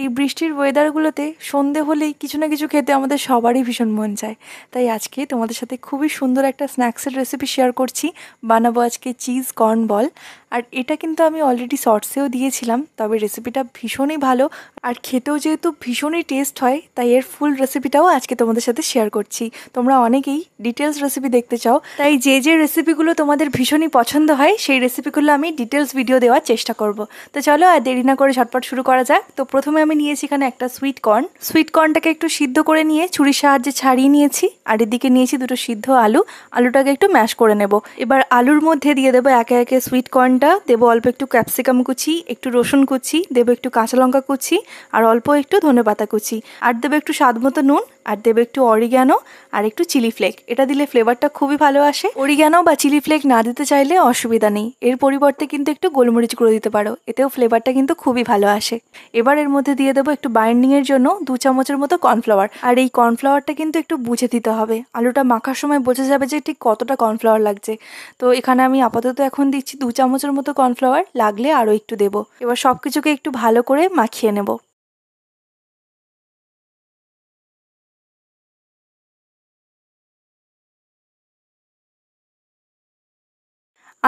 এই বৃষ্টির ওয়েদারগুলোতে সন্ধে হলেই কিছু না কিছু খেতে আমাদের সবারই ভীষণ মন চায় তাই আজকে তোমাদের সাথে খুবই সুন্দর একটা স্ন্যাক্সের রেসিপি শেয়ার করছি বানাবো আজকে চিজ কর্ন বল আর এটা কিন্তু আমি অলরেডি শর্টসেও দিয়েছিলাম তবে রেসিপিটা ভীষণই ভালো আর খেতেও যেহেতু ভীষণই টেস্ট হয় তাই এর ফুল রেসিপিটাও আজকে তোমাদের সাথে শেয়ার করছি তোমরা অনেকেই ডিটেলস রেসিপি দেখতে চাও তাই যে যে রেসিপিগুলো তোমাদের ভীষণই পছন্দ হয় সেই রেসিপিগুলো আমি ডিটেলস ভিডিও দেওয়ার চেষ্টা করব তো চলো আর দেরি না করে ঝটপট শুরু করা যাক তো প্রথমে প্রথমে আমি নিয়েছি এখানে একটা সুইট কর্ন সুইট কর্নটাকে একটু সিদ্ধ করে নিয়ে ছুরির সাহায্যে ছাড়িয়ে নিয়েছি আর এদিকে নিয়েছি দুটো সিদ্ধ আলু আলুটাকে একটু ম্যাশ করে নেব এবার আলুর মধ্যে দিয়ে দেবো একে একে সুইট কর্নটা দেবো অল্প একটু ক্যাপসিকাম কুচি একটু রসুন কুচি দেবো একটু কাঁচা লঙ্কা কুচি আর অল্প একটু ধনে পাতা কুচি আর দেবো একটু স্বাদ মতো নুন আর দেবে একটু অরিগ্যানো আর একটু চিলি ফ্লেক এটা দিলে ফ্লেভারটা খুবই ভালো আসে অরিগ্যানো বা চিলি ফ্লেক না দিতে চাইলে অসুবিধা নেই এর পরিবর্তে কিন্তু একটু গোলমরিচ গুঁড়ো দিতে পারো এতেও ফ্লেভারটা কিন্তু খুবই ভালো আসে এবার এর মধ্যে দিয়ে দেবো একটু বাইন্ডিংয়ের জন্য দু চামচের মতো কর্নফ্লাওয়ার আর এই কর্নফ্লাওয়ারটা কিন্তু একটু বুঝে দিতে হবে আলুটা মাখার সময় বোঝা যাবে যে ঠিক কতটা কর্নফ্লাওয়ার লাগছে তো এখানে আমি আপাতত এখন দিচ্ছি দু চামচের মতো কর্নফ্লাওয়ার লাগলে আরও একটু দেবো এবার সব কিছুকে একটু ভালো করে মাখিয়ে নেবো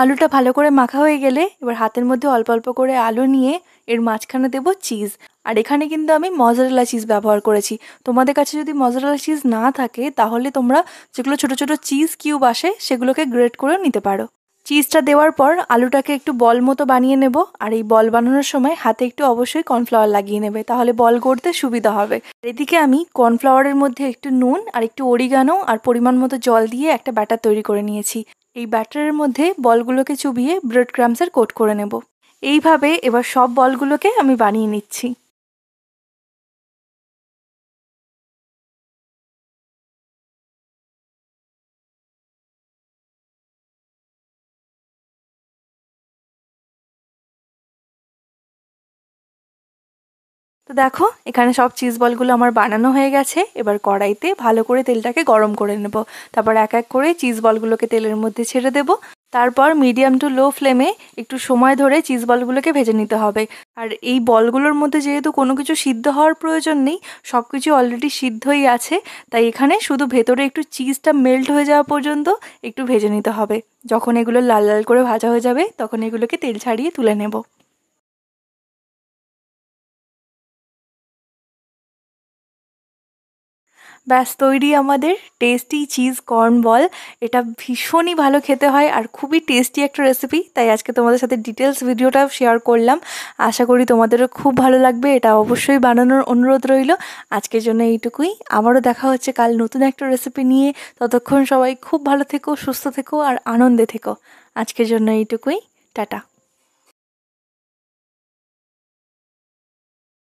আলুটা ভালো করে মাখা হয়ে গেলে এবার হাতের মধ্যে অল্প অল্প করে আলু নিয়ে এর মাঝখানে দেব চিজ আর এখানে কিন্তু আমি মজারেলা চিজ ব্যবহার করেছি তোমাদের কাছে যদি মজারেলা চিজ না থাকে তাহলে তোমরা যেগুলো ছোট ছোট চিজ কিউব আসে সেগুলোকে গ্রেট করে নিতে পারো চিজটা দেওয়ার পর আলুটাকে একটু বল মতো বানিয়ে নেব আর এই বল বানানোর সময় হাতে একটু অবশ্যই কর্নফ্লাওয়ার লাগিয়ে নেবে তাহলে বল গড়তে সুবিধা হবে এদিকে আমি কর্নফ্লাওয়ারের মধ্যে একটু নুন আর একটু অরিগানো আর পরিমাণ মতো জল দিয়ে একটা ব্যাটার তৈরি করে নিয়েছি এই ব্যাটারের মধ্যে বলগুলোকে চুবিয়ে ব্রেড ক্রামসের কোট করে নেব এইভাবে এবার সব বলগুলোকে আমি বানিয়ে নিচ্ছি তো দেখো এখানে সব চিজ বলগুলো আমার বানানো হয়ে গেছে এবার কড়াইতে ভালো করে তেলটাকে গরম করে নেব তারপর এক এক করে চিজ বলগুলোকে তেলের মধ্যে ছেড়ে দেব তারপর মিডিয়াম টু লো ফ্লেমে একটু সময় ধরে চিজ বলগুলোকে ভেজে নিতে হবে আর এই বলগুলোর মধ্যে যেহেতু কোনো কিছু সিদ্ধ হওয়ার প্রয়োজন নেই সব কিছু অলরেডি সিদ্ধই আছে তাই এখানে শুধু ভেতরে একটু চিজটা মেল্ট হয়ে যাওয়া পর্যন্ত একটু ভেজে নিতে হবে যখন এগুলো লাল লাল করে ভাজা হয়ে যাবে তখন এগুলোকে তেল ছাড়িয়ে তুলে নেব ব্যাস তৈরি আমাদের টেস্টি চিজ কর্ন বল এটা ভীষণই ভালো খেতে হয় আর খুবই টেস্টি একটা রেসিপি তাই আজকে তোমাদের সাথে ডিটেলস ভিডিওটা শেয়ার করলাম আশা করি তোমাদেরও খুব ভালো লাগবে এটা অবশ্যই বানানোর অনুরোধ রইল আজকের জন্য এইটুকুই আবারও দেখা হচ্ছে কাল নতুন একটা রেসিপি নিয়ে ততক্ষণ সবাই খুব ভালো থেকো সুস্থ থেকো আর আনন্দে থেকো আজকের জন্য এইটুকুই টাটা